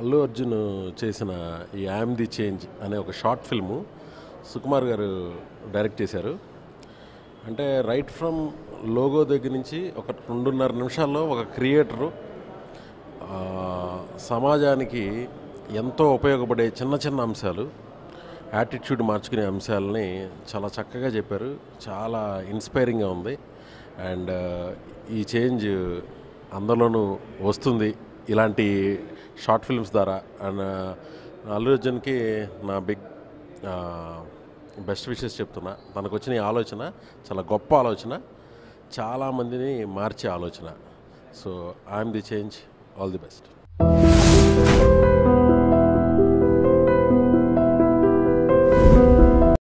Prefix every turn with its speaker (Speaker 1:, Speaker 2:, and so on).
Speaker 1: అల్లు అర్జున్ చేసిన ఈ am the change అనే ఒక షార్ట్ ఫిల్ము సుకుమార్ గారు డైరెక్ట్ చేశారు అంటే రైట్ ఫ్రమ్ లోగో దగ్గర నుంచి ఒక రెండున్నర నిమిషాల్లో ఒక క్రియేటరు సమాజానికి ఎంతో ఉపయోగపడే చిన్న చిన్న అంశాలు యాటిట్యూడ్ మార్చుకునే అంశాలని చాలా చక్కగా చెప్పారు చాలా ఇన్స్పైరింగ్గా ఉంది అండ్ ఈ చేంజ్ అందులోనూ వస్తుంది ఇలాంటి షార్ట్ ఫిల్మ్స్ ద్వారా అండ్ అల్లు అర్జున్కి నా బిగ్ బెస్ట్ విషెస్ చెప్తున్నా తనకు వచ్చిన ఆలోచన చాలా గొప్ప ఆలోచన చాలామందిని మార్చే ఆలోచన so I'm the change all the best